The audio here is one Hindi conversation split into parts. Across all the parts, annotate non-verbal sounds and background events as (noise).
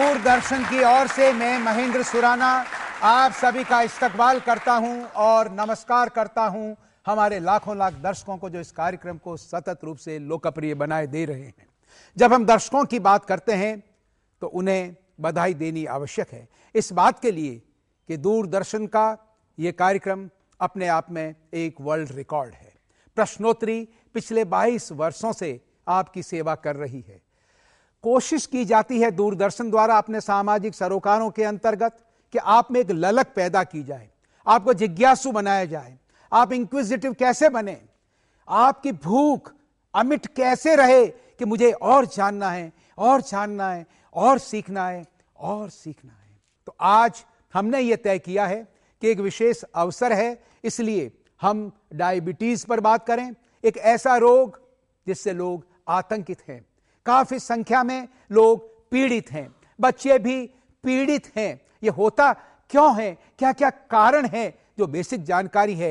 दूरदर्शन की ओर से मैं महेंद्र सुराना आप सभी का इस्तकबाल करता हूं और नमस्कार करता हूं हमारे लाखों लाख दर्शकों को जो इस कार्यक्रम को सतत रूप से लोकप्रिय बनाए दे रहे हैं जब हम दर्शकों की बात करते हैं तो उन्हें बधाई देनी आवश्यक है इस बात के लिए कि दूरदर्शन का ये कार्यक्रम अपने आप में एक वर्ल्ड रिकॉर्ड है प्रश्नोत्तरी पिछले 22 वर्षों से आपकी सेवा कर रही है कोशिश की जाती है दूरदर्शन द्वारा अपने सामाजिक सरोकारों के अंतर्गत कि आप में एक ललक पैदा की जाए आपको जिज्ञासु बनाया जाए आप इंक्विजिटिव कैसे बने आपकी भूख अमिट कैसे रहे कि मुझे और जानना है और जानना है और सीखना है और सीखना है तो आज हमने ये तय किया है कि एक विशेष अवसर है इसलिए हम डायबिटीज पर बात करें एक ऐसा रोग जिससे लोग आतंकित हैं काफी संख्या में लोग पीड़ित हैं बच्चे भी पीड़ित हैं ये होता क्यों है क्या क्या कारण है जो बेसिक जानकारी है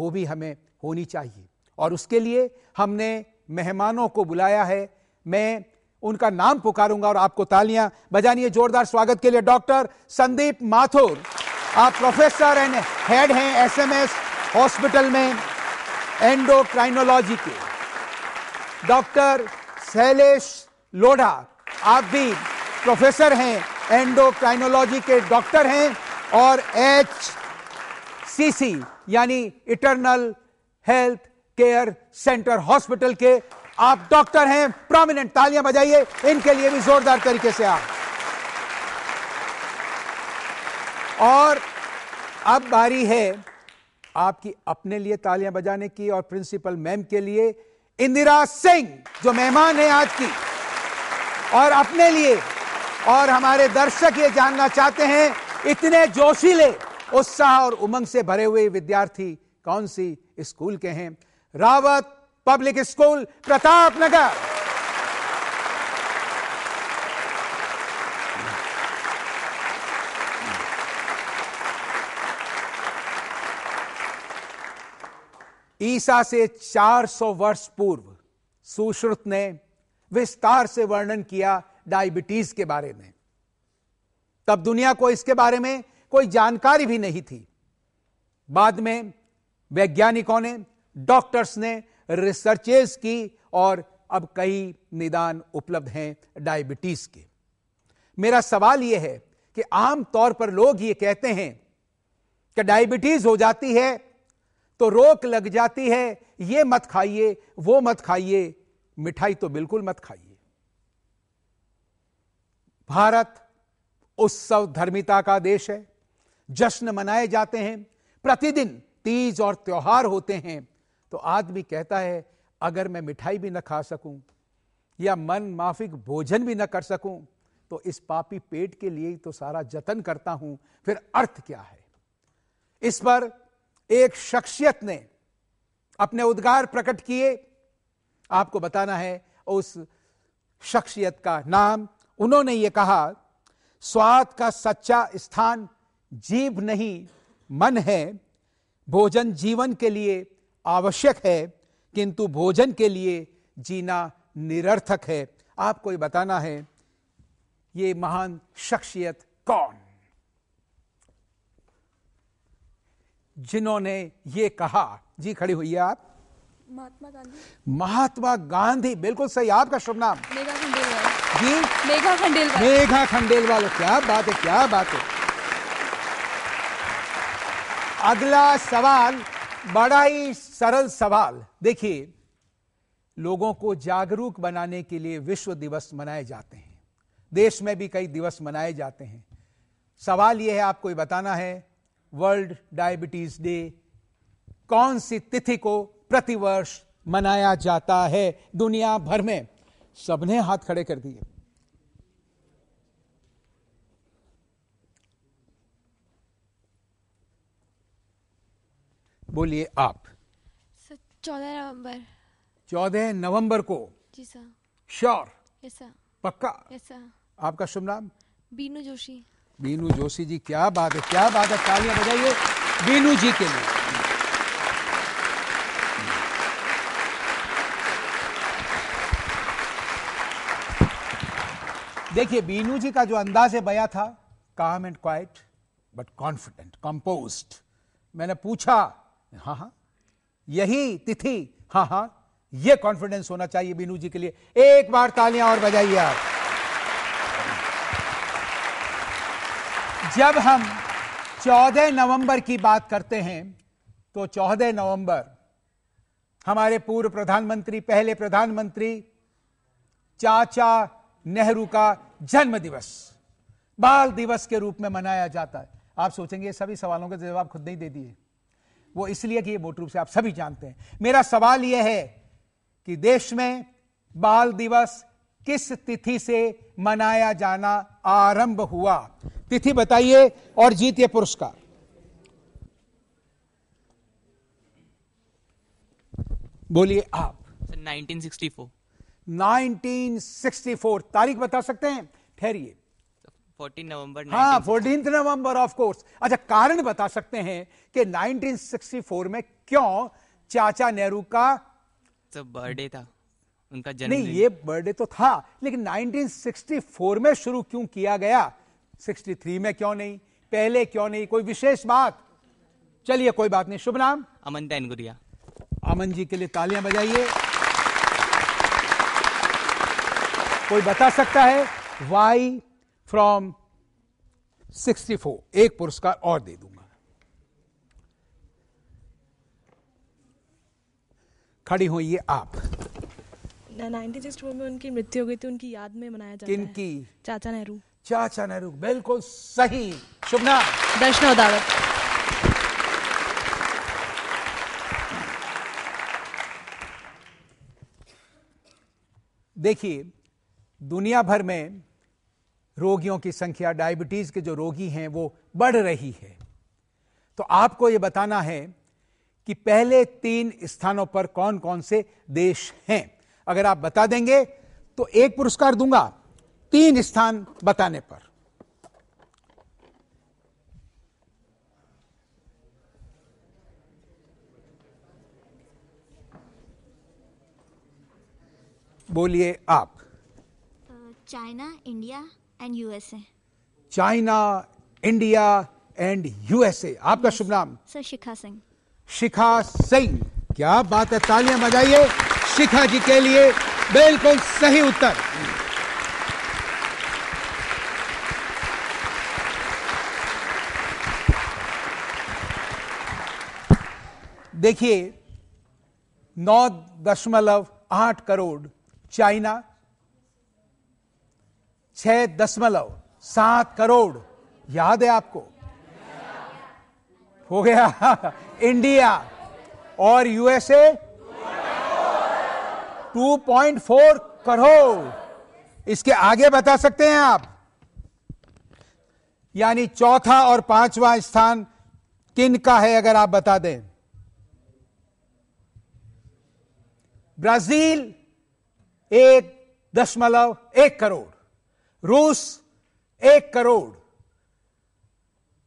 वो भी हमें होनी चाहिए और उसके लिए हमने मेहमानों को बुलाया है मैं उनका नाम पुकारूंगा और आपको तालियां बजानिए जोरदार स्वागत के लिए डॉक्टर संदीप माथुर आप प्रोफेसर एंड हेड हैं एसएमएस हॉस्पिटल में एंडोक्राइनोलॉजी के डॉक्टर शैलेश लोढ़ा आप भी प्रोफेसर हैं एंडोक्राइनोलॉजी के डॉक्टर हैं और एच सी सी यानी eternal health care centre hospital के आप डॉक्टर हैं प्रोमिनेंट तालियां बजाइए इनके लिए भी जोरदार तरीके से आप और अब बारी है आपकी अपने लिए तालियां बजाने की और प्रिंसिपल मैम के लिए इंदिरा सिंह जो मेहमान है आज की और अपने लिए और हमारे दर्शक ये जानना चाहते हैं इतने जोशीले उत्साह और उमंग से भरे हुए विद्यार्थी कौन सी स्कूल के हैं रावत पब्लिक स्कूल प्रताप नगर ईसा से 400 वर्ष पूर्व सुश्रुत ने विस्तार से वर्णन किया डायबिटीज के बारे में तब दुनिया को इसके बारे में कोई जानकारी भी नहीं थी बाद में वैज्ञानिकों ने डॉक्टर्स ने रिसर्चेस की और अब कई निदान उपलब्ध हैं डायबिटीज के मेरा सवाल यह है कि आम तौर पर लोग ये कहते हैं कि डायबिटीज हो जाती है तो रोक लग जाती है ये मत खाइए वो मत खाइए मिठाई तो बिल्कुल मत खाइए भारत उत्सव धर्मिता का देश है जश्न मनाए जाते हैं प्रतिदिन तीज और त्योहार होते हैं तो आदमी कहता है अगर मैं मिठाई भी न खा सकूं या मन माफिक भोजन भी न कर सकूं तो इस पापी पेट के लिए ही तो सारा जतन करता हूं फिर अर्थ क्या है इस पर एक शख्सियत ने अपने उद्गार प्रकट किए आपको बताना है उस शख्सियत का नाम उन्होंने यह कहा स्वाद का सच्चा स्थान जीव नहीं मन है भोजन जीवन के लिए आवश्यक है किंतु भोजन के लिए जीना निरर्थक है आपको ये बताना है ये महान शख्सियत कौन जिन्होंने ये कहा जी खड़ी हुई है आप महात्मा गांधी महात्मा गांधी बिल्कुल सही आपका शुभ नाम मेघा खंडेलवाल जी मेघा खंडेलवाल मेघा खंडेलवाल क्या बात है क्या बात है अगला सवाल बड़ा ही सरल सवाल देखिए लोगों को जागरूक बनाने के लिए विश्व दिवस मनाए जाते हैं देश में भी कई दिवस मनाए जाते हैं सवाल यह है आपको बताना है वर्ल्ड डायबिटीज डे कौन सी तिथि को प्रतिवर्ष मनाया जाता है दुनिया भर में सबने हाथ खड़े कर दिए बोलिए आप चौदह नवंबर चौदह नवंबर को जी सर श्योर यस सर पक्का यस सर आपका शुभ नाम बीनू जोशी बीनू जोशी जी क्या बात है क्या बात है तालियां बजाइए बीनू जी के लिए देखिए बीनू जी का जो अंदाज बया था काम and quite but confident compose मैंने पूछा हाँ हाँ यही तिथि हाँ हाँ ये कॉन्फिडेंस होना चाहिए बीनू जी के लिए एक बार तालियां और बजाइए आप जब हम 14 नवंबर की बात करते हैं तो 14 नवंबर हमारे पूर्व प्रधानमंत्री पहले प्रधानमंत्री चाचा नेहरू का जन्म दिवस बाल दिवस के रूप में मनाया जाता है आप सोचेंगे सभी सवालों के जवाब खुद नहीं दे दिए वो इसलिए कि ये मूल रूप से आप सभी जानते हैं मेरा सवाल यह है कि देश में बाल दिवस किस तिथि से मनाया जाना आरंभ हुआ तिथि बताइए और जीतिए पुरस्कार बोलिए आप 1964 1964 तारीख बता सकते हैं ठहरिए 14 नवंबर हाँ फोर्टीन नवंबर ऑफ कोर्स अच्छा कारण बता सकते हैं कि 1964 में क्यों चाचा नेहरू का बर्थडे था उनका जन्म नहीं ये बर्थडे तो था लेकिन 1964 में शुरू क्यों किया गया 63 में क्यों नहीं पहले क्यों नहीं कोई विशेष बात चलिए कोई बात नहीं शुभ नाम अमन गुरिया अमन जी के लिए तालियां बजाइए कोई बता सकता है वाई फ्रॉम 64 एक पुरस्कार और दे दूंगा खड़ी हो ये आप नाइनटीन सिक्सटी में उनकी मृत्यु हो गई थी उनकी याद में मनाया जाता किनकी? चाचा नेहरू चाचा नेहरू बिल्कुल सही शुभना दर्शन दावत देखिए दुनिया भर में रोगियों की संख्या डायबिटीज के जो रोगी हैं वो बढ़ रही है तो आपको ये बताना है कि पहले तीन स्थानों पर कौन कौन से देश हैं अगर आप बता देंगे तो एक पुरस्कार दूंगा तीन स्थान बताने पर बोलिए आप China India and USA China India and USA आपका शुभ नाम सर शिखा सिंह शिखा सिंह क्या बात है तालियां बजाइए शिखा जी के लिए बिल्कुल सही उत्तर देखिए नौ दशमलव आठ करोड़ चाइना छह दशमलव सात करोड़ याद है आपको हो गया (laughs) इंडिया और यूएसए 2.4 करोड़ इसके आगे बता सकते हैं आप यानी चौथा और पांचवा स्थान किन का है अगर आप बता दें ब्राजील एक दशमलव एक करोड़ रूस एक करोड़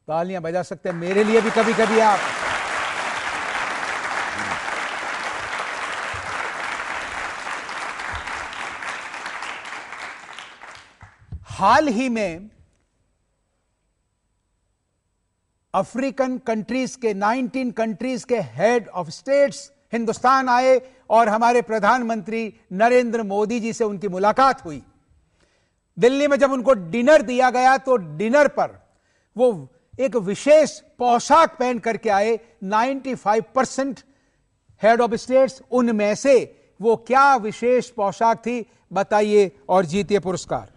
तालियां बजा सकते हैं मेरे लिए भी कभी कभी आप हाल ही में अफ्रीकन कंट्रीज के 19 कंट्रीज के हेड ऑफ स्टेट्स हिंदुस्तान आए और हमारे प्रधानमंत्री नरेंद्र मोदी जी से उनकी मुलाकात हुई दिल्ली में जब उनको डिनर दिया गया तो डिनर पर वो एक विशेष पोशाक पहन करके आए 95 परसेंट हेड ऑफ स्टेट्स उनमें से वो क्या विशेष पोशाक थी बताइए और जीतिए पुरस्कार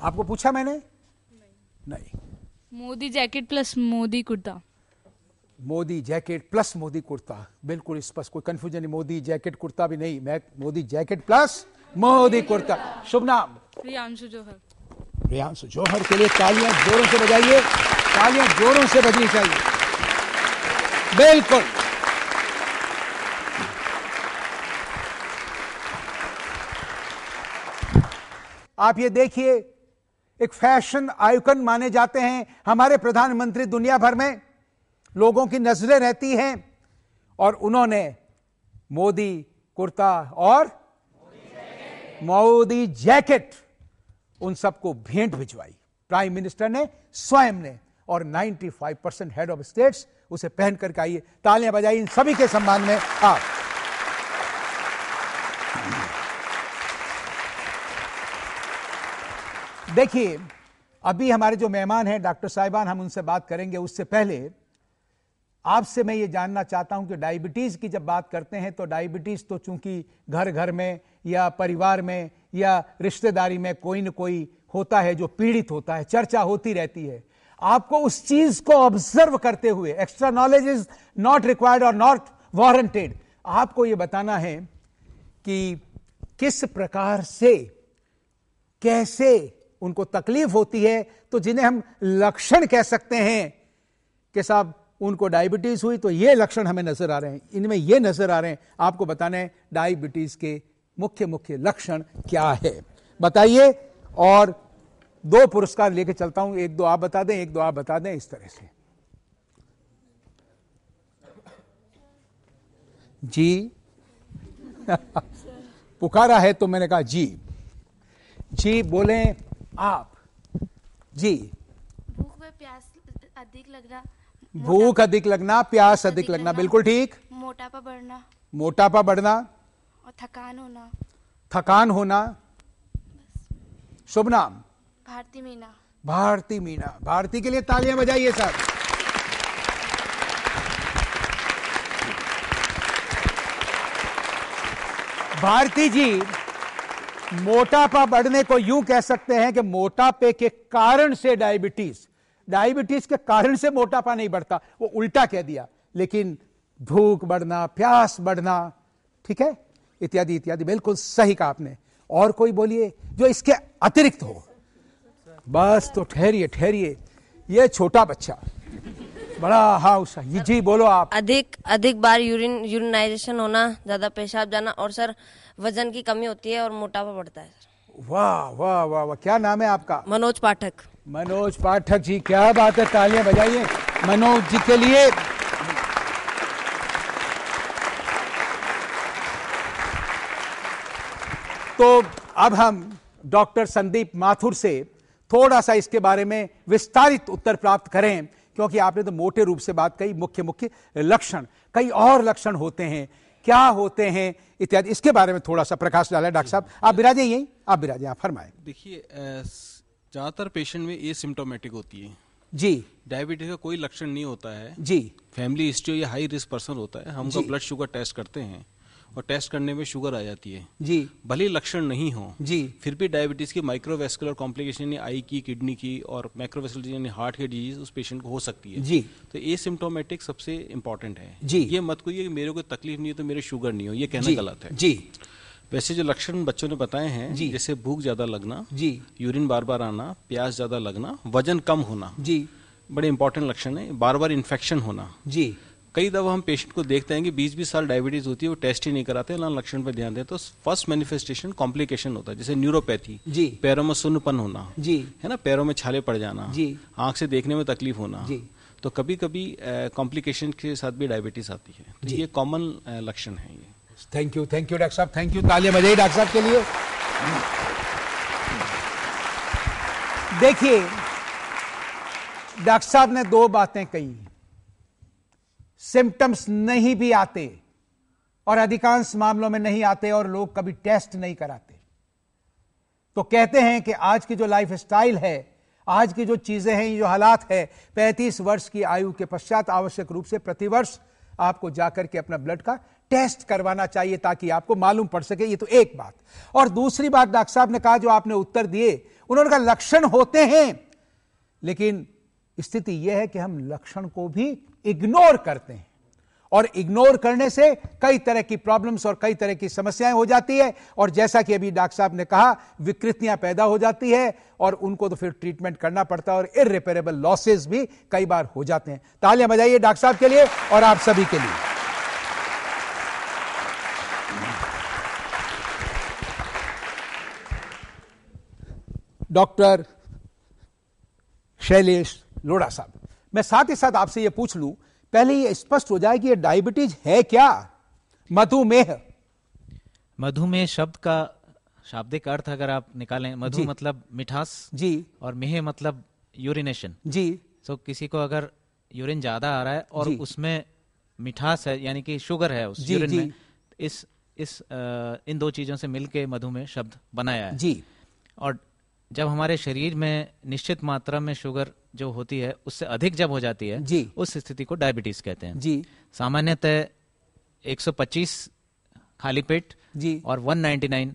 आपको पूछा मैंने नहीं, नहीं। Modi jacket plus Modi kurta Modi jacket plus Modi kurta बिल्कुल इस पर कोई कंफ्यूजन नहीं मोदी जैकेट कुर्ता भी नहीं मैं मोदी जैकेट प्लस मोदी कुर्ता शुभ नाम प्रियांशु जोहर प्रियांशु जोहर के लिए तालियां जोरों से बजाइए तालियां जोरों से बजनी चाहिए बिल्कुल आप ये देखिए एक फैशन आयुकन माने जाते हैं हमारे प्रधानमंत्री दुनिया भर में लोगों की नजरें रहती हैं और उन्होंने मोदी कुर्ता और मोदी जैकेट उन सबको भेंट भिजवाई प्राइम मिनिस्टर ने स्वयं ने और 95 परसेंट हेड ऑफ स्टेट्स उसे पहन करके आइए तालियां बजाई इन सभी के सम्मान में आप देखिए अभी हमारे जो मेहमान हैं डॉक्टर साहिबान हम उनसे बात करेंगे उससे पहले आपसे मैं ये जानना चाहता हूं कि डायबिटीज़ की जब बात करते हैं तो डायबिटीज़ तो चूंकि घर घर में या परिवार में या रिश्तेदारी में कोई ना कोई होता है जो पीड़ित होता है चर्चा होती रहती है आपको उस चीज को ऑब्जर्व करते हुए extra knowledge is not required और नॉट वारंटेड आपको यह बताना है कि किस प्रकार से कैसे उनको तकलीफ होती है तो जिन्हें हम लक्षण कह सकते हैं कि साहब उनको डायबिटीज हुई तो ये लक्षण हमें नजर आ रहे हैं इनमें ये नजर आ रहे हैं आपको बताने डायबिटीज के मुख्य मुख्य लक्षण क्या है बताइए और दो पुरस्कार लेके चलता हूं एक दो आप बता दें एक दो आप बता दें इस तरह से जी (laughs) पुकारा है तो मैंने कहा जी जी बोले आप जी भूख में प्यास अधिक लगना भूख अधिक लगना प्यास अधिक, अधिक लगना बिल्कुल ठीक मोटापा बढ़ना मोटापा बढ़ना और थकान होना थकान होना शुभ नाम भारती मीना भारती मीना भारती के लिए तालियां बजाइए सर भारती जी मोटापा बढ़ने को यूं कह सकते हैं कि मोटापे के कारण से डायबिटीज डायबिटीज के कारण से मोटापा नहीं बढ़ता वो उल्टा कह दिया लेकिन भूख बढ़ना प्यास बढ़ना ठीक है इत्यादि इत्यादि बिल्कुल सही कहा आपने और कोई बोलिए जो इसके अतिरिक्त हो बस तो ठहरिए ठहरिए ये छोटा बच्चा बड़ा हाउस है ये जी बोलो आप अधिक अधिक बार यूरिन यूरिनाइजेशन होना ज्यादा पेशाब जाना और सर वजन की कमी होती है और मोटापा बढ़ता है वाह वाह वाह वाह क्या नाम है आपका मनोज पाठक मनोज पाठक जी क्या बात है तालियां बजाइए मनोज जी के लिए तो अब हम डॉक्टर संदीप माथुर से थोड़ा सा इसके बारे में विस्तारित उत्तर प्राप्त करें क्योंकि आपने तो मोटे रूप से बात कही मुख्य मुख्य लक्षण कई और लक्षण होते हैं क्या होते हैं इत्यादि इसके बारे में थोड़ा सा प्रकाश डाला डॉक्टर साहब आप बिराजे यही आप बिराजे आप फरमाए देखिए ज्यादातर पेशेंट में ए सिम्टोमेटिक होती है जी डायबिटीज का कोई लक्षण नहीं होता है जी फैमिली हिस्ट्री या हाई रिस्क पर्सन होता है हम ब्लड शुगर टेस्ट करते हैं और टेस्ट करने में शुगर आ जाती है जी भले लक्षण नहीं हो जी फिर भी डायबिटीज के माइक्रोवेस्कुलर कॉम्प्लिकेशन यानी आई की किडनी की और माइक्रोवेस्कुलर यानी हार्ट की डिजीज उस पेशेंट को हो सकती है जी तो ए सिम्टोमेटिक सबसे इंपॉर्टेंट है जी ये मत कहिए मेरे को तकलीफ नहीं है तो मेरे शुगर नहीं हो ये कहना गलत है जी वैसे जो लक्षण बच्चों ने बताए हैं जैसे भूख ज्यादा लगना जी यूरिन बार बार आना प्यास ज्यादा लगना वजन कम होना जी बड़े इंपॉर्टेंट लक्षण है बार बार इन्फेक्शन होना जी कई दफ़ा हम पेशेंट को देखते हैं कि बीस बीस साल डायबिटीज़ होती है वो टेस्ट ही नहीं कराते ना लक्षण पर ध्यान देते तो फर्स्ट मैनिफेस्टेशन कॉम्प्लिकेशन होता है जैसे न्यूरोपैथी जी पैरों में सुन्नपन होना जी है ना पैरों में छाले पड़ जाना जी आंख से देखने में तकलीफ होना जी तो कभी कभी कॉम्प्लिकेशन के साथ भी डायबिटीज आती है तो ये कॉमन लक्षण है ये thank you thank you doctor साहब थैंक यू तालियां बजाइए डॉक्टर साहब के लिए देखिए डॉक्टर साहब ने दो बातें कही सिम्टम्स नहीं भी आते और अधिकांश मामलों में नहीं आते और लोग कभी टेस्ट नहीं कराते तो कहते हैं कि आज की जो लाइफ स्टाइल है आज की जो चीजें हैं जो हालात है पैंतीस वर्ष की आयु के पश्चात आवश्यक रूप से प्रतिवर्ष आपको जाकर के अपना ब्लड का टेस्ट करवाना चाहिए ताकि आपको मालूम पड़ सके ये तो एक बात और दूसरी बात डॉक्टर साहब ने कहा जो आपने उत्तर दिए उन्होंने कहा लक्षण होते हैं लेकिन स्थिति यह है कि हम लक्षण को भी इग्नोर करते हैं और इग्नोर करने से कई तरह की प्रॉब्लम्स और कई तरह की समस्याएं हो जाती है और जैसा कि अभी डॉक्टर साहब ने कहा विकृतियां पैदा हो जाती है और उनको तो फिर ट्रीटमेंट करना पड़ता है और इरिपेरेबल लॉसेज भी कई बार हो जाते हैं तालियां बजाइए डॉक्टर साहब के लिए और आप सभी के लिए डॉक्टर शैलेश लोढ़ा साहब मैं साथ ही साथ आपसे यह पूछ लू पहले यह स्पष्ट हो जाए कि यह डायबिटीज है क्या मधुमेह मधुमेह शब्द का शाब्दिक अर्थ अगर आप निकालें मधु मतलब मिठास जी और मेह मतलब यूरिनेशन जी तो किसी को अगर यूरिन ज्यादा आ रहा है और उसमें मिठास है यानी कि शुगर है उस यूरिन में इस इस आ, इन दो चीजों से मिलके मधुमेह शब्द बनाया है जी और जब हमारे शरीर में निश्चित मात्रा में शुगर जो होती है उससे अधिक जब हो जाती है जी उस स्थिति को डायबिटीज कहते हैं जी सामान्यतः एक खाली पेट जी और 199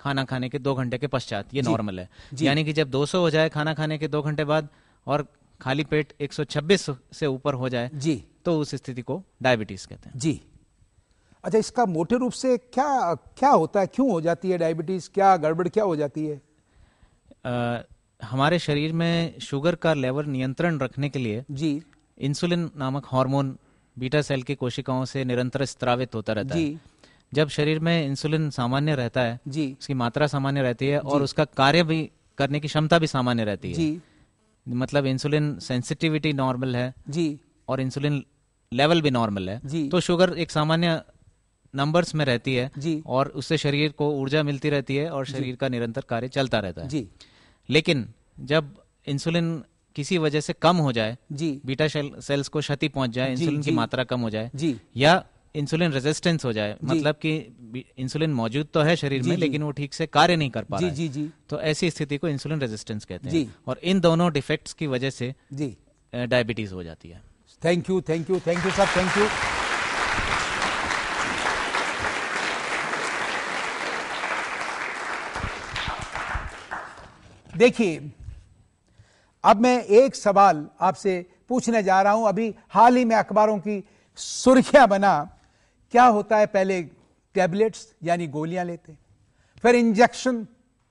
खाना खाने के दो घंटे के पश्चात ये नॉर्मल है यानी कि जब 200 हो जाए खाना खाने के दो घंटे बाद और खाली पेट 126 से ऊपर हो जाए जी तो उस स्थिति को डायबिटीज कहते हैं जी अच्छा इसका मोटे रूप से क्या क्या होता है क्यों हो जाती है डायबिटीज क्या गड़बड़ क्या हो जाती है हमारे शरीर में शुगर का लेवल नियंत्रण रखने के लिए जी इंसुलिन नामक हार्मोन बीटा सेल की कोशिकाओं से निरंतर स्त्रावित होता रहता जी. है जब शरीर में इंसुलिन सामान्य रहता है जी उसकी मात्रा सामान्य रहती है और उसका कार्य भी करने की क्षमता भी सामान्य रहती है जी मतलब इंसुलिन सेंसिटिविटी नॉर्मल है जी और इंसुलिन लेवल भी नॉर्मल है जी तो शुगर एक सामान्य नंबर्स में रहती है जी और उससे शरीर को ऊर्जा मिलती रहती है और शरीर का निरंतर कार्य चलता रहता है जी लेकिन जब इंसुलिन किसी वजह से कम हो जाए जी बीटा शेल, सेल्स को क्षति पहुंच जाए इंसुलिन की मात्रा कम हो जाए जी या इंसुलिन रेजिस्टेंस हो जाए मतलब कि इंसुलिन मौजूद तो है शरीर में लेकिन वो ठीक से कार्य नहीं कर पा रहा जी, जी, तो ऐसी स्थिति को इंसुलिन रेजिस्टेंस कहते हैं और इन दोनों डिफेक्ट्स की वजह से डायबिटीज हो जाती है thank you thank you thank you sir thank you देखिए अब मैं एक सवाल आपसे पूछने जा रहा हूं अभी हाल ही में अखबारों की सुर्खियां बना क्या होता है पहले टैबलेट्स यानी गोलियां लेते फिर इंजेक्शन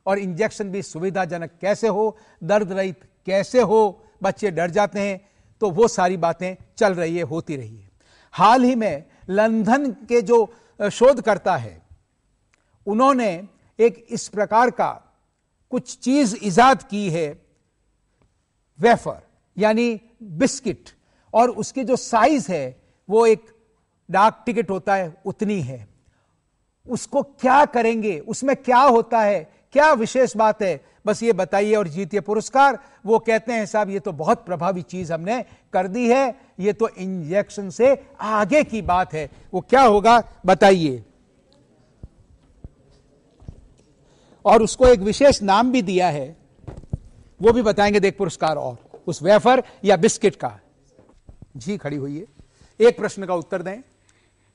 और इंजेक्शन भी सुविधाजनक कैसे हो दर्द रहित कैसे हो बच्चे डर जाते हैं तो वो सारी बातें चल रही है होती रही है हाल ही में लंदन के जो शोधकर्ता है उन्होंने एक इस प्रकार का कुछ चीज ईजाद की है वेफर यानी बिस्किट और उसकी जो साइज है वो एक डाक टिकट होता है उतनी है उसको क्या करेंगे उसमें क्या होता है क्या विशेष बात है बस ये बताइए और जीतिए पुरस्कार वो कहते हैं साहब ये तो बहुत प्रभावी चीज हमने कर दी है ये तो इंजेक्शन से आगे की बात है वो क्या होगा बताइए और उसको एक विशेष नाम भी दिया है वो भी बताएंगे देख पुरस्कार और उस वेफर या बिस्किट का जी खड़ी हुई है एक प्रश्न का उत्तर दें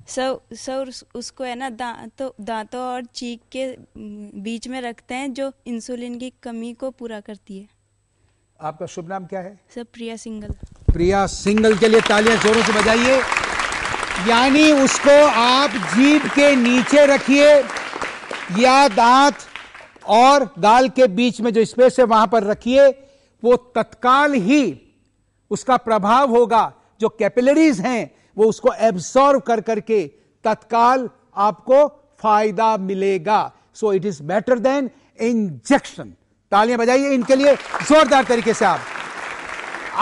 सर सर उसको है ना दांतों दांतों और चीख के बीच में रखते हैं जो इंसुलिन की कमी को पूरा करती है आपका शुभ नाम क्या है सर प्रिया सिंगल प्रिया सिंगल के लिए तालियां जोरों से बजाइए यानी उसको आप जीभ के नीचे रखिए या दांत और दाल के बीच में जो स्पेस है वहां पर रखिए वो तत्काल ही उसका प्रभाव होगा जो कैपिलरीज हैं वो उसको एब्सॉर्व कर करके तत्काल आपको फायदा मिलेगा so it is better than injection तालियां बजाइए इनके लिए जोरदार तरीके से आप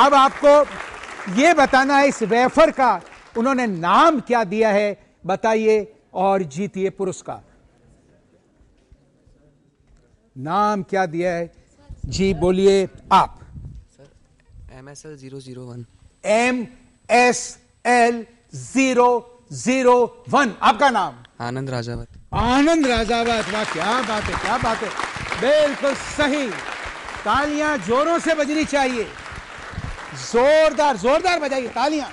अब आपको यह बताना है इस वेफर का उन्होंने नाम क्या दिया है बताइए और जीतिए पुरस्कार नाम क्या दिया है जी बोलिए आप M S L zero zero one M S L zero zero one आपका नाम आनंद राजावत आनंद राजावत वाह क्या बात है क्या बात है बिल्कुल सही तालियां जोरों से बजनी चाहिए जोरदार जोरदार बजाइए तालियां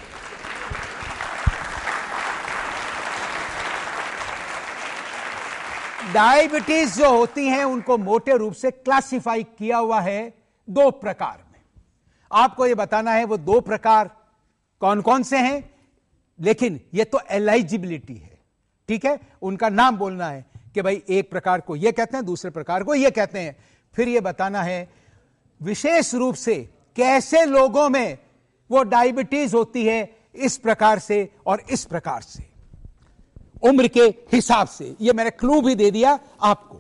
डायबिटीज जो होती हैं उनको मोटे रूप से क्लासिफाई किया हुआ है दो प्रकार में आपको यह बताना है वो दो प्रकार कौन कौन से हैं लेकिन ये तो एलाइजिबिलिटी है ठीक है उनका नाम बोलना है कि भाई एक प्रकार को ये कहते हैं दूसरे प्रकार को ये कहते हैं फिर ये बताना है विशेष रूप से कैसे लोगों में वो डायबिटीज होती है इस प्रकार से और इस प्रकार से उम्र के हिसाब से यह मैंने क्लू भी दे दिया आपको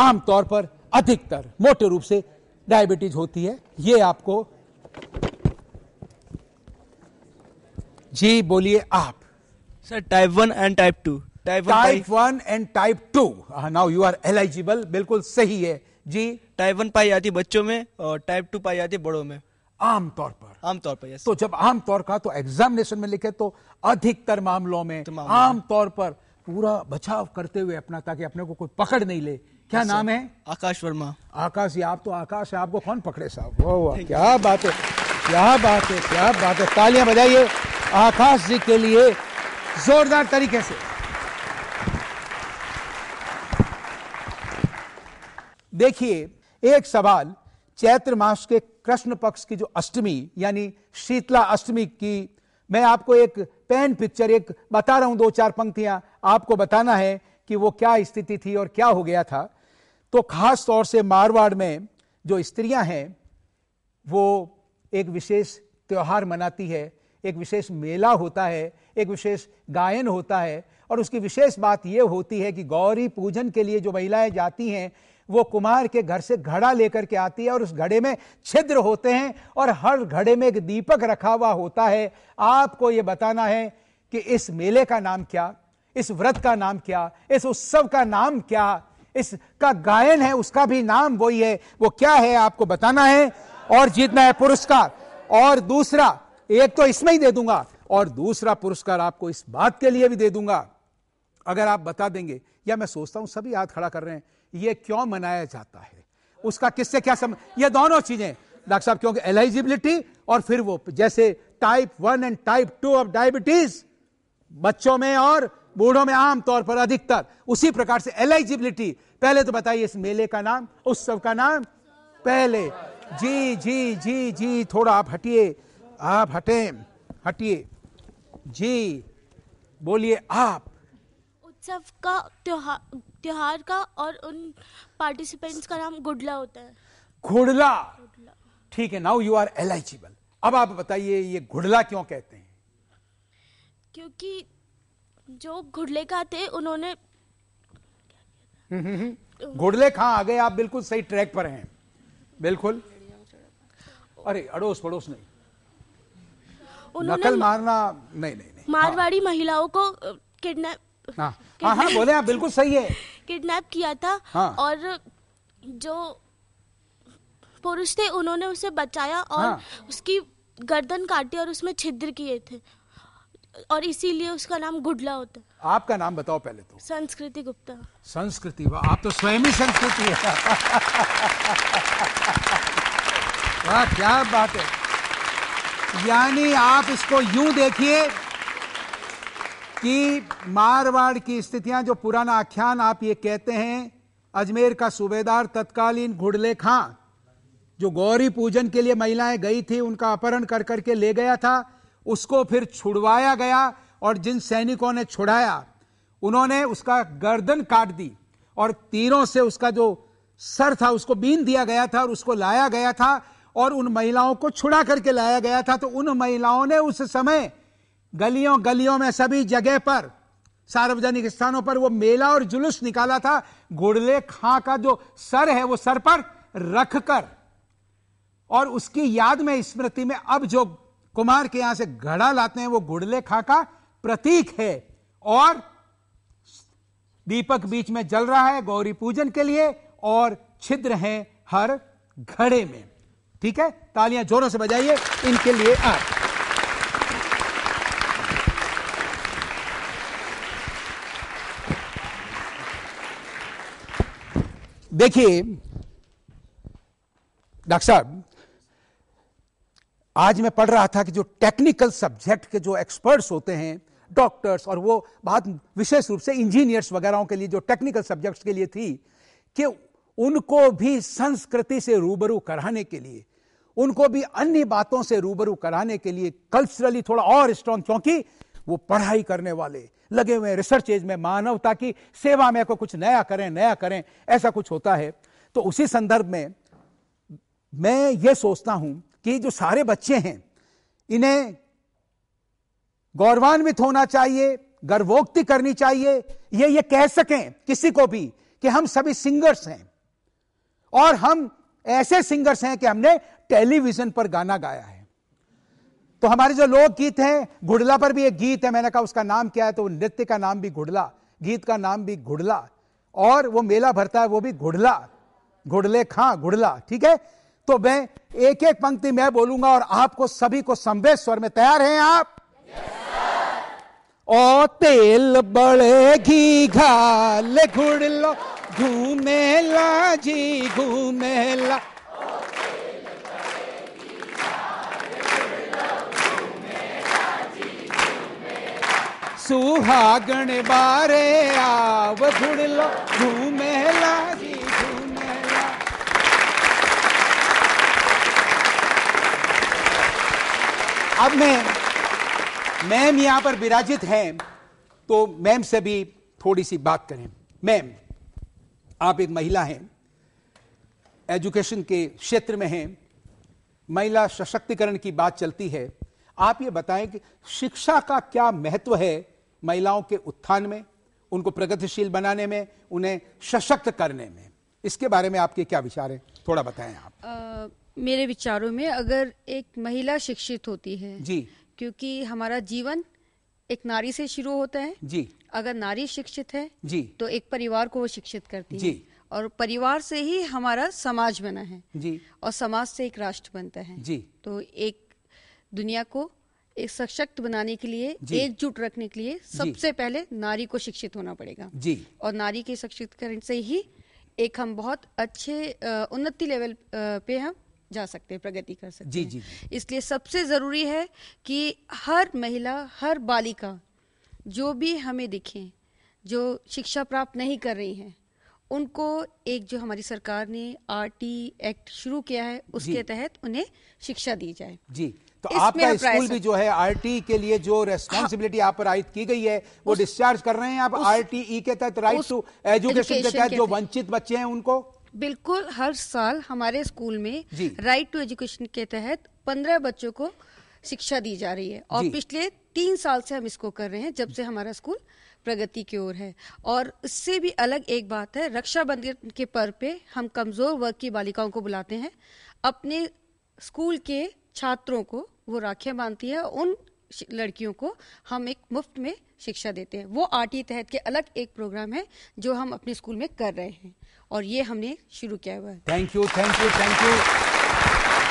आमतौर पर अधिकतर मोटे रूप से डायबिटीज होती है यह आपको जी बोलिए आप sir type one and type two type one and type two now you are eligible बिल्कुल सही है जी टाइप वन पाई जाती बच्चों में और टाइप टू पाई जाती बड़ों में आमतौर पर आमतौर पर तो जब आमतौर का तो एग्जामिनेशन में लिखे तो अधिकतर तो मामलों में आमतौर पर पूरा बचाव करते हुए अपना ताकि अपने को कोई पकड़ नहीं ले क्या नाम है आकाश वर्मा आकाश ये आप तो आकाश है आपको कौन पकड़े साहब वो वाह क्या बात है क्या बात है क्या बात है तालियां बजाइए आकाश जी के लिए जोरदार तरीके से देखिए एक सवाल चैत्र मास के कृष्ण पक्ष की जो अष्टमी यानी शीतला अष्टमी की मैं आपको एक पेन पिक्चर एक बता रहा हूं दो चार पंक्तियां आपको बताना है कि वो क्या स्थिति थी और क्या हो गया था तो खास तौर से मारवाड़ में जो स्त्रियां हैं वो एक विशेष त्यौहार मनाती है एक विशेष मेला होता है एक विशेष गायन होता है और उसकी विशेष बात यह होती है कि गौरी पूजन के लिए जो महिलाएं जाती हैं वो कुमार के घर से घड़ा लेकर के आती है और उस घड़े में छिद्र होते हैं और हर घड़े में एक दीपक रखा हुआ होता है आपको यह बताना है कि इस मेले का नाम क्या इस व्रत का नाम क्या इस उत्सव का नाम क्या इसका गायन है उसका भी नाम वही है वो क्या है आपको बताना है और जीतना है पुरस्कार और दूसरा एक तो इसमें ही दे दूंगा और दूसरा पुरस्कार आपको इस बात के लिए भी दे दूंगा अगर आप बता देंगे या मैं सोचता हूं सभी हाथ खड़ा कर रहे हैं ये क्यों मनाया जाता है उसका किससे क्या सम ये दोनों चीजें डॉक्टर साहब क्योंकि एलिजिबिलिटी और फिर वो जैसे type one and type two of diabetes बच्चों में और बूढ़ों में आमतौर पर अधिकतर उसी प्रकार से एलिजिबिलिटी पहले तो बताइए इस मेले का नाम उत्सव का नाम पहले जी जी जी जी थोड़ा आप हटिए आप हटे हटिए जी बोलिए आप उत्सव का त्योहार त्यौहार का और उन पार्टिसिपेंट्स का नाम गुडला होता है घुड़ला ठीक है नाउ यू आर एलाइजिबल अब आप बताइए ये घुड़ला क्यों कहते हैं क्योंकि जो घुड़ले का थे उन्होंने घुड़ले हम्म, हम्म, हम्म। खां आ गए आप बिल्कुल सही ट्रैक पर हैं बिल्कुल अरे अड़ोस पड़ोस नहीं नकल मारना नहीं नहीं नहीं मारवाड़ी हाँ। महिलाओं को किडनैप हाँ हाँ हाँ बोले आप बिल्कुल सही है किडनैप किया था हाँ। और जो पुरुष थे उन्होंने उसे बचाया और हाँ। उसकी गर्दन काटी और उसमें छिद्र किए थे और इसीलिए उसका नाम गुडला होता है आपका नाम बताओ पहले तो संस्कृति गुप्ता संस्कृति वाह आप तो स्वयं ही संस्कृति है (laughs) वाह क्या बात है यानी आप इसको यूं देखिए कि मारवाड़ की स्थितियां जो पुराना आख्यान आप ये कहते हैं अजमेर का सूबेदार तत्कालीन घुड़ले खां जो गौरी पूजन के लिए महिलाएं गई थी उनका अपहरण कर करके ले गया था उसको फिर छुड़वाया गया और जिन सैनिकों ने छुड़ाया उन्होंने उसका गर्दन काट दी और तीरों से उसका जो सर था उसको बीन दिया गया था और उसको लाया गया था और उन महिलाओं को छुड़ा करके लाया गया था तो उन महिलाओं ने उस समय गलियों गलियों में सभी जगह पर सार्वजनिक स्थानों पर वो मेला और जुलूस निकाला था गुड़ले खां का जो सर है वो सर पर रखकर और उसकी याद में स्मृति में अब जो कुमार के यहां से घड़ा लाते हैं वो गुड़ले खां का प्रतीक है और दीपक बीच में जल रहा है गौरी पूजन के लिए और छिद्र हैं हर घड़े में ठीक है तालियां जोरों से बजाइए इनके लिए आप देखिए डॉक्टर साहब आज मैं पढ़ रहा था कि जो टेक्निकल सब्जेक्ट के जो एक्सपर्ट्स होते हैं डॉक्टर्स और वो बात विशेष रूप से इंजीनियर्स वगैरह के लिए जो टेक्निकल सब्जेक्ट्स के लिए थी कि उनको भी संस्कृति से रूबरू कराने के लिए उनको भी अन्य बातों से रूबरू कराने के लिए कल्चरली थोड़ा और स्ट्रांग क्योंकि वो पढ़ाई करने वाले लगे हुए रिसर्च एज में मानवता की सेवा में को कुछ नया करें नया करें ऐसा कुछ होता है तो उसी संदर्भ में मैं ये सोचता हूं कि जो सारे बच्चे हैं इन्हें गौरवान्वित होना चाहिए गर्वोक्ति करनी चाहिए ये ये कह सकें किसी को भी कि हम सभी सिंगर्स हैं और हम ऐसे सिंगर्स हैं कि हमने टेलीविजन पर गाना गाया है तो हमारे जो लोक गीत हैं घुड़ला पर भी एक गीत है मैंने कहा उसका नाम क्या है तो नृत्य का नाम भी घुड़ला गीत का नाम भी घुड़ला और वो मेला भरता है वो भी घुड़ला घुड़ले खां घुड़ला ठीक है तो मैं एक एक पंक्ति मैं बोलूंगा और आपको सभी को संवेद स्वर में तैयार हैं आप ओ तेल बड़े घी घाल घुड़लो घूमेला जी घूमेला सुहागण बारे आव घुड़लो झूमेला अब मैं मैम यहां पर विराजित हैं तो मैम से भी थोड़ी सी बात करें मैम आप एक महिला हैं एजुकेशन के क्षेत्र में हैं महिला सशक्तिकरण की बात चलती है आप ये बताएं कि शिक्षा का क्या महत्व है महिलाओं के उत्थान में उनको प्रगतिशील बनाने में उन्हें सशक्त करने में इसके बारे में आपके क्या विचार हैं थोड़ा बताएं आप आ, मेरे विचारों में अगर एक महिला शिक्षित होती है जी क्योंकि हमारा जीवन एक नारी से शुरू होता है जी अगर नारी शिक्षित है जी तो एक परिवार को वो शिक्षित करती है। जी है और परिवार से ही हमारा समाज बना है जी और समाज से एक राष्ट्र बनता है जी तो एक दुनिया को एक सशक्त बनाने के लिए एकजुट रखने के लिए सबसे पहले नारी को शिक्षित होना पड़ेगा जी और नारी के शिक्षित करने से ही एक हम बहुत अच्छे उन्नति लेवल पे हम जा सकते हैं प्रगति कर सकते जी, जी, जी। इसलिए सबसे ज़रूरी है कि हर महिला हर बालिका जो भी हमें दिखे जो शिक्षा प्राप्त नहीं कर रही हैं उनको एक जो हमारी सरकार ने आरटी एक्ट शुरू किया है उसके तहत उन्हें शिक्षा दी जाए जी तो आपका स्कूल भी जो है आरटीई के लिए जो रेस्पॉन्सिबिलिटी हाँ। आप पर आयद की गई है वो डिस्चार्ज कर रहे हैं आप आरटीई के तहत राइट टू एजुकेशन के तहत जो वंचित बच्चे हैं उनको बिल्कुल हर साल हमारे स्कूल में राइट टू एजुकेशन के तहत पंद्रह बच्चों को शिक्षा दी जा रही है और पिछले तीन साल से हम इसको कर रहे हैं जब से हमारा स्कूल प्रगति की ओर है और इससे भी अलग एक बात है रक्षाबंधन के पर्व पे हम कमजोर वर्ग की बालिकाओं को बुलाते हैं अपने स्कूल के छात्रों को वो राखियाँ बांधती है उन लड़कियों को हम एक मुफ्त में शिक्षा देते हैं वो आर तहत के अलग एक प्रोग्राम है जो हम अपने स्कूल में कर रहे हैं और ये हमने शुरू किया हुआ है thank you thank you thank you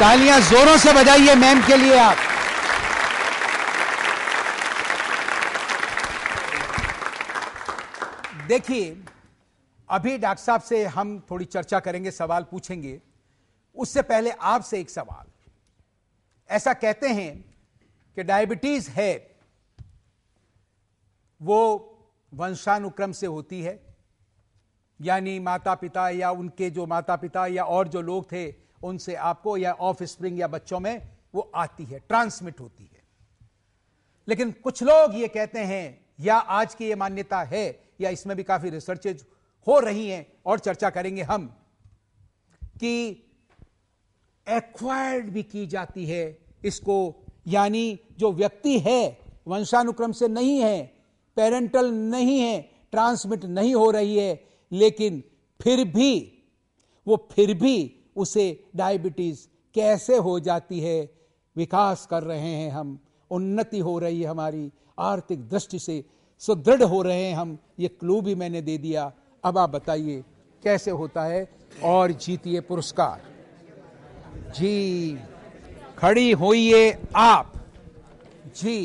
तालियां जोरों से बजाइए मैम के लिए आप देखिए अभी डॉक्टर साहब से हम थोड़ी चर्चा करेंगे सवाल पूछेंगे उससे पहले आपसे एक सवाल ऐसा कहते हैं कि डायबिटीज है वो वंशानुक्रम से होती है यानी माता पिता या उनके जो माता पिता या और जो लोग थे उनसे आपको या ऑफ स्प्रिंग या बच्चों में वो आती है ट्रांसमिट होती है लेकिन कुछ लोग ये कहते हैं या आज की ये मान्यता है या इसमें भी काफी रिसर्चेज हो रही हैं और चर्चा करेंगे हम कि एक्वायर्ड भी की जाती है इसको यानी जो व्यक्ति है वंशानुक्रम से नहीं है पेरेंटल नहीं है ट्रांसमिट नहीं हो रही है लेकिन फिर भी वो फिर भी उसे डायबिटीज कैसे हो जाती है विकास कर रहे हैं हम उन्नति हो रही है हमारी आर्थिक दृष्टि से सुदृढ़ हो रहे हैं हम ये क्लू भी मैंने दे दिया अब आप बताइए कैसे होता है और जीतिए पुरस्कार जी खड़ी होइए आप जी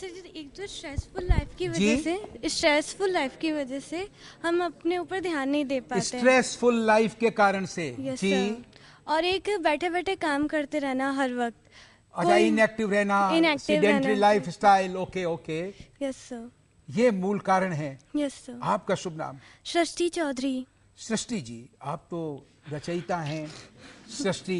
सर एक तो स्ट्रेसफुल लाइफ की वजह से स्ट्रेसफुल लाइफ की वजह से हम अपने ऊपर ध्यान नहीं दे पाते स्ट्रेसफुल लाइफ के कारण से yes, जी sir. और एक बैठे बैठे काम करते रहना हर वक्त अच्छा इनएक्टिव रहना sedentary lifestyle okay okay yes sir ये मूल कारण है यस सर आपका शुभ नाम सृष्टि चौधरी सृष्टि जी आप तो रचयिता हैं सृष्टि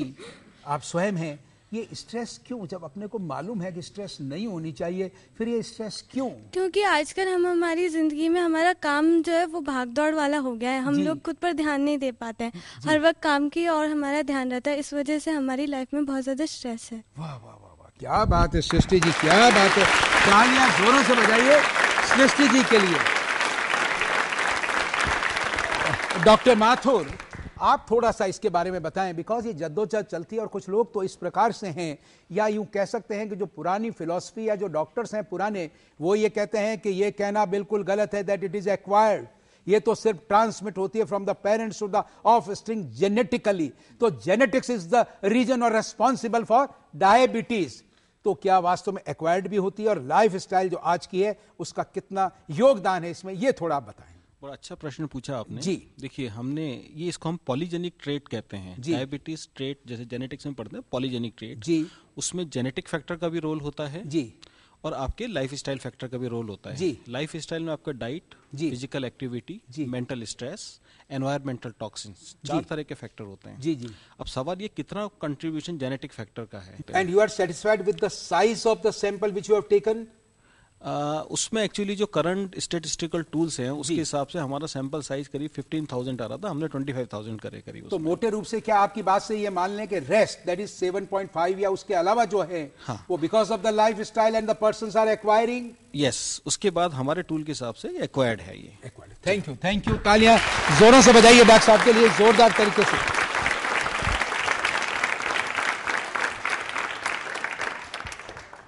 आप स्वयं हैं ये स्ट्रेस क्यों जब अपने को मालूम है कि स्ट्रेस नहीं होनी चाहिए फिर ये स्ट्रेस क्यों क्योंकि आजकल हम हमारी जिंदगी में हमारा काम जो है वो भाग दौड़ वाला हो गया है हम लोग खुद पर ध्यान नहीं दे पाते हैं हर वक्त काम की और हमारा ध्यान रहता है इस वजह से हमारी लाइफ में बहुत ज्यादा स्ट्रेस है वाह वाह वाह वाह क्या बात है सृष्टि जी क्या बात है तालियां जोरों से बजाइए सृष्टि जी के लिए डॉक्टर माथुर आप थोड़ा सा इसके बारे में बताएं बिकॉज ये जद्दोजहद चलती है और कुछ लोग तो इस प्रकार से हैं या यूं कह सकते हैं कि जो पुरानी फिलॉसफी या जो डॉक्टर्स हैं पुराने वो ये कहते हैं कि ये कहना बिल्कुल गलत है दैट इट इज एक्वायर्ड ये तो सिर्फ ट्रांसमिट होती है from the parents to the offspring genetically तो जेनेटिक्स इज द रीजन और रेस्पॉन्सिबल फॉर डायबिटीज तो क्या वास्तव में एक्वायर्ड भी होती है और लाइफ स्टाइल जो आज की है उसका कितना योगदान है इसमें यह थोड़ा आप बताएं बड़ा अच्छा प्रश्न पूछा आपने जी देखिए हमने ये इसको हम पॉलीजेनिक ट्रेट कहते हैं डायबिटीज ट्रेट जैसे जेनेटिक्स में पढ़ते हैं पॉलीजेनिक ट्रेट जी उसमें जेनेटिक फैक्टर का भी रोल होता है जी और आपके लाइफ स्टाइल फैक्टर का भी रोल होता है जी लाइफ स्टाइल में आपका डाइट जी फिजिकल एक्टिविटी जी मेंटल स्ट्रेस एनवायरमेंटल टॉक्सिन चार तरह के फैक्टर होते हैं जी जी अब सवाल ये कितना कंट्रीब्यूशन जेनेटिक फैक्टर का है and you are satisfied with the size of the sample which you have taken उसमें एक्चुअली जो करंट स्टेटिस्टिकल टूल्स हैं उसके हिसाब से हमारा सैंपल साइज करीब 15,000 आ रहा था हमने 25,000 करे करीब तो मोटे रूप से क्या आपकी बात से ये मान लें कि रेस्ट दैट इज 7.5 या उसके अलावा जो है हाँ. वो because of the lifestyle and the person are acquiring yes उसके बाद हमारे टूल के हिसाब से एक्वायर्ड है ये थैंक यू थैंक यू तालियां जोरों से बजाइए डॉक्टर साहब के लिए जोरदार तरीके से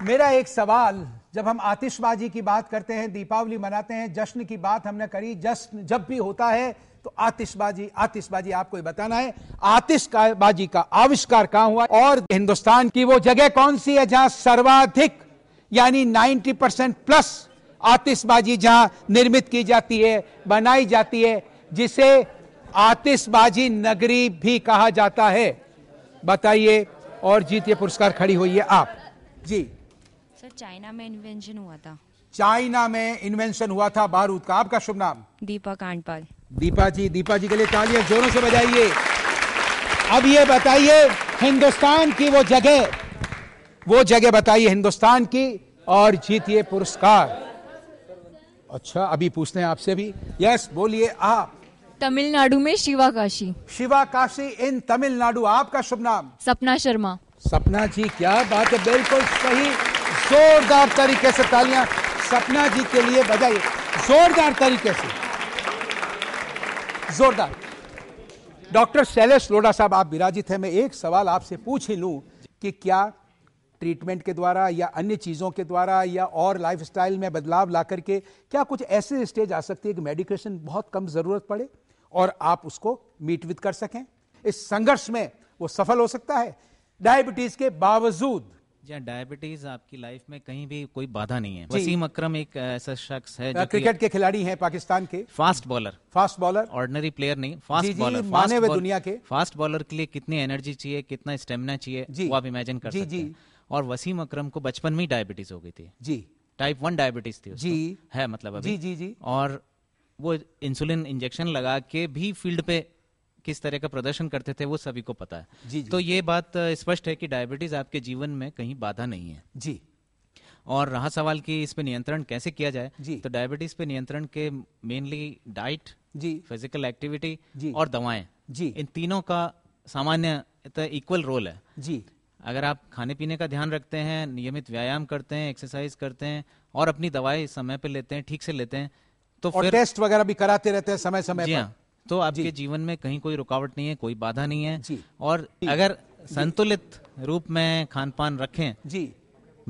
मेरा एक सवाल जब हम आतिशबाजी की बात करते हैं दीपावली मनाते हैं जश्न की बात हमने करी जश्न जब भी होता है तो आतिशबाजी आतिशबाजी आपको बताना है आतिशबाजी का आविष्कार कहां हुआ और हिंदुस्तान की वो जगह कौन सी है जहां सर्वाधिक यानी 90 परसेंट प्लस आतिशबाजी जहां निर्मित की जाती है बनाई जाती है जिसे आतिशबाजी नगरी भी कहा जाता है बताइए और ये पुरस्कार खड़ी हुई है आप जी सर चाइना में इन्वेंशन हुआ था चाइना में इन्वेंशन हुआ था बारूद का आपका शुभ नाम दीपा कांडपाल दीपा जी दीपा जी के लिए तालियां जोरों से बजाइए अब ये बताइए हिंदुस्तान की वो जगह वो जगह बताइए हिंदुस्तान की और जीतिए पुरस्कार अच्छा अभी पूछते हैं आपसे भी यस बोलिए आप तमिलनाडु में शिवा काशी शिवा काशी इन तमिलनाडु आपका शुभ नाम सपना शर्मा सपना जी क्या बात है बिल्कुल सही जोरदार तरीके से तालियां सपना जी के लिए बजाइए जोरदार तरीके से जोरदार डॉक्टर शैलेश लोडा साहब आप विराजित हैं मैं एक सवाल आपसे पूछ ही लूं कि क्या ट्रीटमेंट के द्वारा या अन्य चीज़ों के द्वारा या और लाइफस्टाइल में बदलाव ला करके क्या कुछ ऐसे स्टेज आ सकती है कि मेडिकेशन बहुत कम ज़रूरत पड़े और आप उसको मीट विद कर सकें इस संघर्ष में वो सफल हो सकता है डायबिटीज़ के बावजूद जहाँ डायबिटीज आपकी लाइफ में कहीं भी कोई बाधा नहीं है वसीम अक्रम एक ऐसा शख्स है जो क्रिकेट के खिलाड़ी हैं पाकिस्तान के fast bowler fast bowler ordinary player नहीं फास्ट जी, बॉलर माने हुए दुनिया के फास्ट बॉलर के लिए कितनी एनर्जी चाहिए कितना स्टेमिना चाहिए वो आप इमेजिन कर सकते हैं और वसीम अक्रम को बचपन में ही डायबिटीज हो गई थी जी टाइप वन डायबिटीज थी जी है मतलब अभी जी जी जी और वो इंसुलिन इंजेक्शन लगा के भी फील्ड पे किस तरह का प्रदर्शन करते थे वो सभी को पता है जी, जी। तो ये बात स्पष्ट है कि डायबिटीज आपके जीवन में कहीं बाधा नहीं है जी और रहा सवाल कि इस पे नियंत्रण कैसे किया जाए जी तो डायबिटीज पे नियंत्रण के मेनली डाइट जी फिजिकल एक्टिविटी जी और दवाएं जी इन तीनों का सामान्य इक्वल रोल है जी अगर आप खाने पीने का ध्यान रखते हैं नियमित व्यायाम करते हैं एक्सरसाइज करते हैं और अपनी दवाई समय पर लेते हैं ठीक से लेते हैं तो और फिर टेस्ट वगैरह भी कराते रहते हैं समय समय पर हाँ। तो आपके जीवन में कहीं कोई रुकावट नहीं है कोई बाधा नहीं है और अगर संतुलित रूप में खान पान रखे जी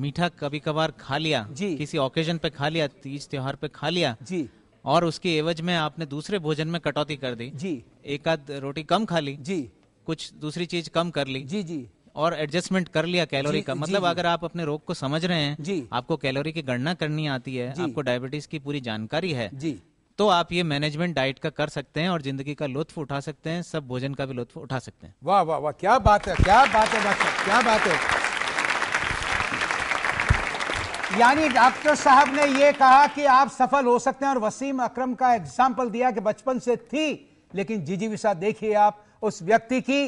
मीठा कभी कभार खा लिया जी किसी ओकेजन पे खा लिया तीज त्योहार पे खा लिया जी और उसके एवज में आपने दूसरे भोजन में कटौती कर दी जी एक आध रोटी कम खा ली जी कुछ दूसरी चीज कम कर ली जी जी और एडजस्टमेंट कर लिया कैलोरी का मतलब जी, अगर आप अपने रोग को समझ रहे हैं जी आपको कैलोरी की गणना करनी आती है आपको डायबिटीज की पूरी जानकारी है जी तो आप ये मैनेजमेंट डाइट का कर सकते हैं और जिंदगी का लुत्फ उठा सकते हैं सब भोजन का भी लुत्फ उठा सकते हैं वाह वाह वाह क्या बात है क्या बात है डॉक्टर क्या बात है यानी डॉक्टर साहब ने यह कहा कि आप सफल हो सकते हैं और वसीम अकरम का एग्जाम्पल दिया कि बचपन से थी लेकिन जीजी विशा देखिए आप उस व्यक्ति की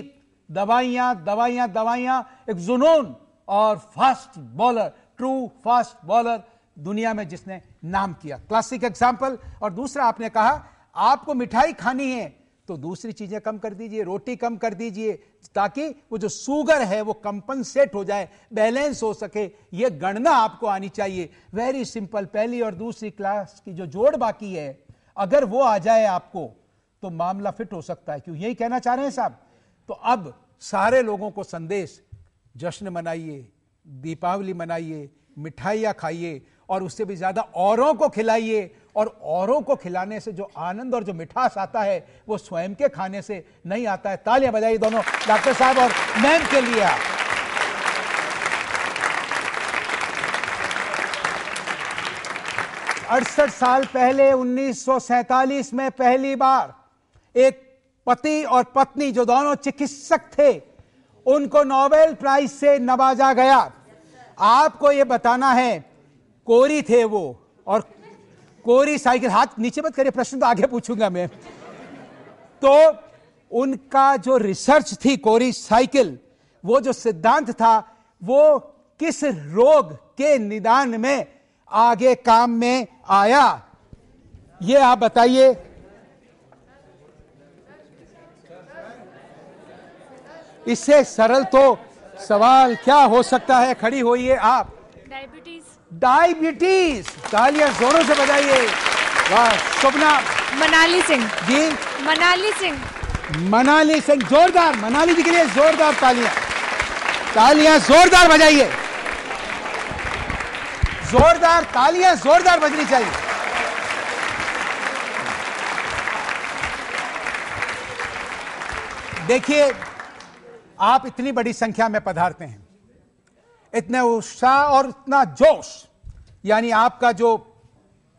दवाइयां दवाइयां दवाइयां एक जुनून और fast bowler true fast bowler दुनिया में जिसने नाम किया क्लासिक एग्जाम्पल और दूसरा आपने कहा आपको मिठाई खानी है तो दूसरी चीजें कम कर दीजिए रोटी कम कर दीजिए ताकि वो जो सुगर है वो कंपनसेट हो जाए बैलेंस हो सके ये गणना आपको आनी चाहिए वेरी सिंपल पहली और दूसरी क्लास की जो जोड़ बाकी है अगर वो आ जाए आपको तो मामला फिट हो सकता है क्यों यही कहना चाह रहे हैं साहब तो अब सारे लोगों को संदेश जश्न मनाइए दीपावली मनाइए मिठाइयाँ खाइए और उससे भी ज्यादा औरों को खिलाइए और औरों को खिलाने से जो आनंद और जो मिठास आता है वो स्वयं के खाने से नहीं आता है तालियां बजाइए दोनों डॉक्टर साहब और मैम के लिए अड़सठ साल पहले उन्नीस में पहली बार एक पति और पत्नी जो दोनों चिकित्सक थे उनको नोबेल प्राइज से नवाजा गया आपको यह बताना है कोरी थे वो और कोरी साइकिल हाथ नीचे मत करिए प्रश्न तो आगे पूछूंगा मैं तो उनका जो रिसर्च थी कोरी साइकिल वो जो सिद्धांत था वो किस रोग के निदान में आगे काम में आया ये आप बताइए इससे सरल तो सवाल क्या हो सकता है खड़ी होइए आप डायबिटीज डायबिटीज तालियां जोरों से बजाइए वाह सुपना मनाली सिंह जी मनाली सिंह मनाली सिंह जोरदार मनाली जी के लिए जोरदार तालियां तालियां जोरदार बजाइए जोरदार तालियां जोरदार बजनी चाहिए देखिए आप इतनी बड़ी संख्या में पधारते हैं इतने उत्साह और इतना जोश यानी आपका जो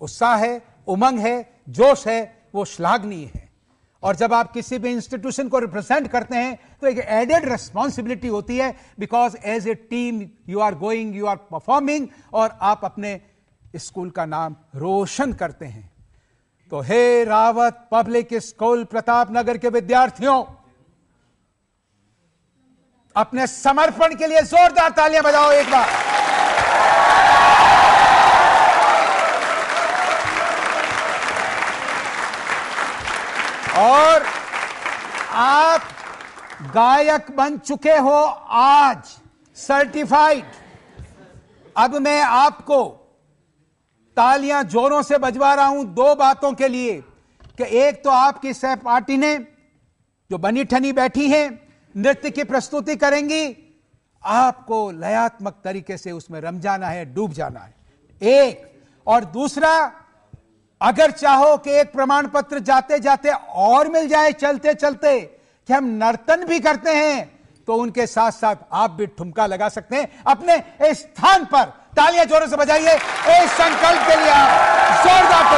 उत्साह है उमंग है जोश है वो श्लाघनीय है और जब आप किसी भी इंस्टीट्यूशन को रिप्रेजेंट करते हैं तो एक एडेड रिस्पॉन्सिबिलिटी होती है because as a team you are going you are performing और आप अपने स्कूल का नाम रोशन करते हैं तो हे रावत पब्लिक स्कूल प्रताप नगर के विद्यार्थियों अपने समर्पण के लिए जोरदार तालियां बजाओ एक बार और आप गायक बन चुके हो आज सर्टिफाइड अब मैं आपको तालियां जोरों से बजवा रहा हूं दो बातों के लिए कि एक तो आपकी सह पार्टी ने जो बनी ठनी बैठी है नृत्य की प्रस्तुति करेंगी आपको लयात्मक तरीके से उसमें रम जाना है डूब जाना है एक और दूसरा अगर चाहो कि एक प्रमाण पत्र जाते जाते और मिल जाए चलते चलते कि हम नर्तन भी करते हैं तो उनके साथ साथ आप भी ठुमका लगा सकते हैं अपने स्थान पर तालियां जोरों से बजाइए इस संकल्प के लिए आप जोरदार